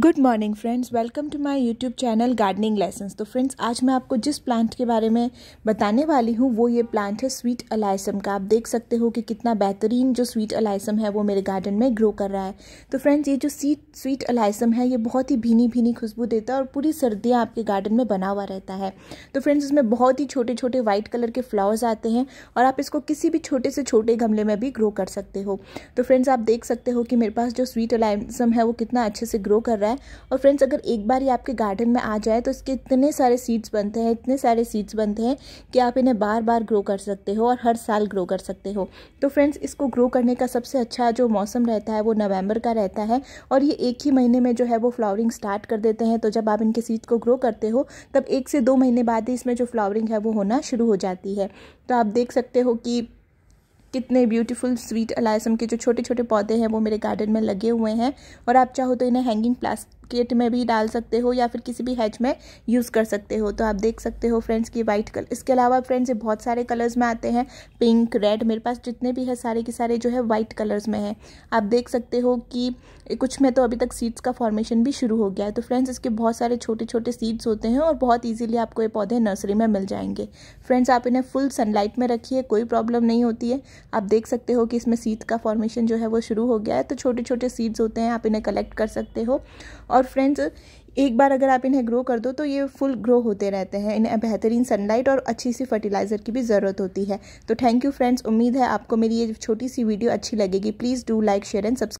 good morning friends welcome to my YouTube channel gardening lessons तो friends आज मैं आपको जिस प्लांट के बारे में बताने वाली हूँ वो ये प्लांट है स्वीट अलाइसम का आप देख सकते हो कि कितना बेहतरीन जो स्वीट अलाइसम है वो मेरे गार्डन में ग्रो कर रहा है तो फ्रेंड्स ये जो सीट स्वीट अलाइसम है ये बहुत ही भीनी भीनी खुशबू देता है और पूरी सर्दियाँ आपके गार्डन में बना हुआ रहता है तो फ्रेंड्स इसमें बहुत ही छोटे छोटे वाइट कलर के फ्लावर्स आते हैं और आप इसको किसी भी छोटे से छोटे गमले में भी ग्रो कर सकते हो तो फ्रेंड्स आप देख सकते हो कि मेरे पास जो स्वीट अलाइसम है वो कितना अच्छे से ग्रो कर रहा है और फ्रेंड्स अगर एक बार ये आपके गार्डन में आ जाए तो इसके इतने सारे सीड्स बनते हैं इतने सारे सीड्स बनते हैं कि आप इन्हें बार बार ग्रो कर सकते हो और हर साल ग्रो कर सकते हो तो फ्रेंड्स इसको ग्रो करने का सबसे अच्छा जो मौसम रहता है वो नवंबर का रहता है और ये एक ही महीने में जो है वो फ्लावरिंग स्टार्ट कर देते हैं तो जब आप इनके सीड्स को ग्रो करते हो तब एक से दो महीने बाद ही इसमें जो फ्लावरिंग है वो होना शुरू हो जाती है तो आप देख सकते हो कि कितने ब्यूटीफुल स्वीट अलायसम के जो छोटे छोटे पौधे हैं वो मेरे गार्डन में लगे हुए हैं और आप चाहो तो इन्हें हैंगिंग प्लास्ट किट में भी डाल सकते हो या फिर किसी भी हैच में यूज़ कर सकते हो तो आप देख सकते हो फ्रेंड्स की वाइट कलर इसके अलावा फ्रेंड्स ये बहुत सारे कलर्स में आते हैं पिंक रेड मेरे पास जितने भी है सारे के सारे जो है वाइट कलर्स में है आप देख सकते हो कि कुछ में तो अभी तक सीड्स का फॉर्मेशन भी शुरू हो गया है तो फ्रेंड्स इसके बहुत सारे छोटे छोटे सीड्स होते हैं और बहुत ईजिली आपको ये पौधे नर्सरी में मिल जाएंगे फ्रेंड्स आप इन्हें फुल सनलाइट में रखिए कोई प्रॉब्लम नहीं होती है आप देख सकते हो कि इसमें सीड्स का फॉर्मेशन जो है वो शुरू हो गया है तो छोटे छोटे सीड्स होते हैं आप इन्हें कलेक्ट कर सकते हो और और फ्रेंड्स एक बार अगर आप इन्हें ग्रो कर दो तो ये फुल ग्रो होते रहते हैं इन्हें बेहतरीन सनलाइट और अच्छी सी फर्टिलाइज़र की भी ज़रूरत होती है तो थैंक यू फ्रेंड्स उम्मीद है आपको मेरी ये छोटी सी वीडियो अच्छी लगेगी please do like share and subscribe